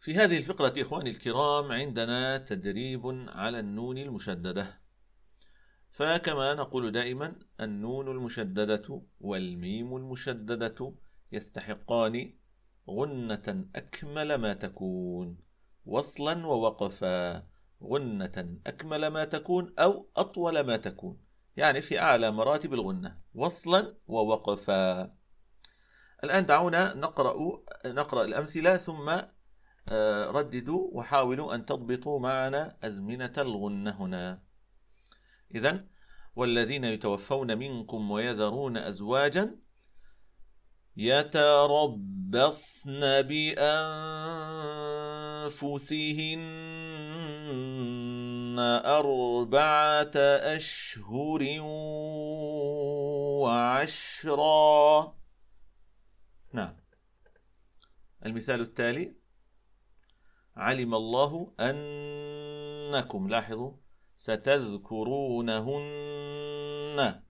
في هذه الفقرة إخواني الكرام عندنا تدريب على النون المشددة فكما نقول دائما النون المشددة والميم المشددة يستحقان غنة أكمل ما تكون وصلا ووقفا غنة أكمل ما تكون أو أطول ما تكون يعني في أعلى مراتب الغنة وصلا ووقفا الآن دعونا نقرأ نقرأ الأمثلة ثم آه، رددوا وحاولوا أن تضبطوا معنا أزمنة الغنة هنا إذا والذين يتوفون منكم ويذرون أزواجا يتربصن بأنفسهن أربعة أشهر وعشرا نعم المثال التالي علم الله أنكم لاحظوا ستذكرونهن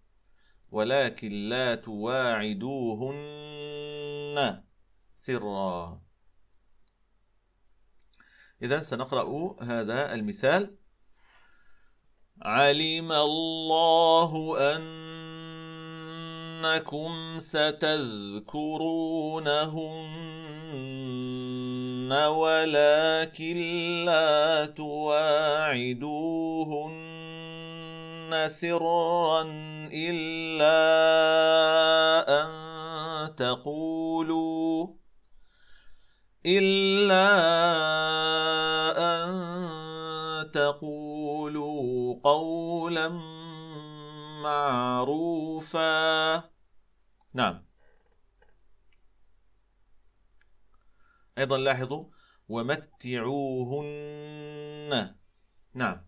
ولكن لا تواعدوهن سرا إذا سنقرأ هذا المثال علم الله أنكم ستذكرونهن ولكن لا تواعدوهن سرا إلا أن تقولوا إلا أن تقولوا قولا معروفا نعم أيضا لاحظوا ومتعوهن نعم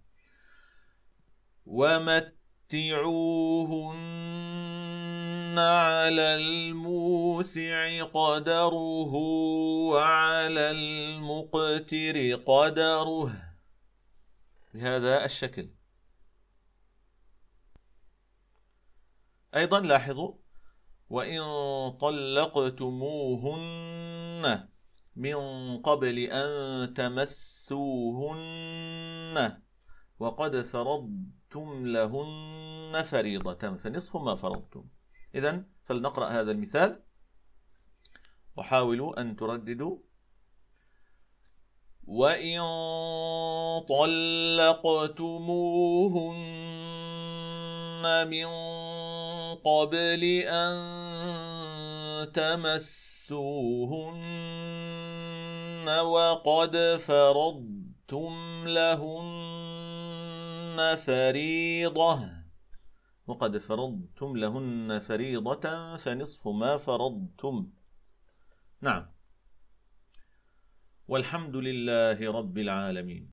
ومتعوهن على الموسع قدره وعلى المقتر قدره بهذا الشكل أيضا لاحظوا وإن طلقتموهن من قبل أن تمسوهن وقد فرضتم لهن فريضة فنصف ما فرضتم إذا فلنقرأ هذا المثال وحاولوا أن ترددوا وإن طلقتموهن من قبل أن تمسوهن وقد فرضتم لهن فريضة وقد فرضتم لهن فريضة فنصف ما فرضتم نعم والحمد لله رب العالمين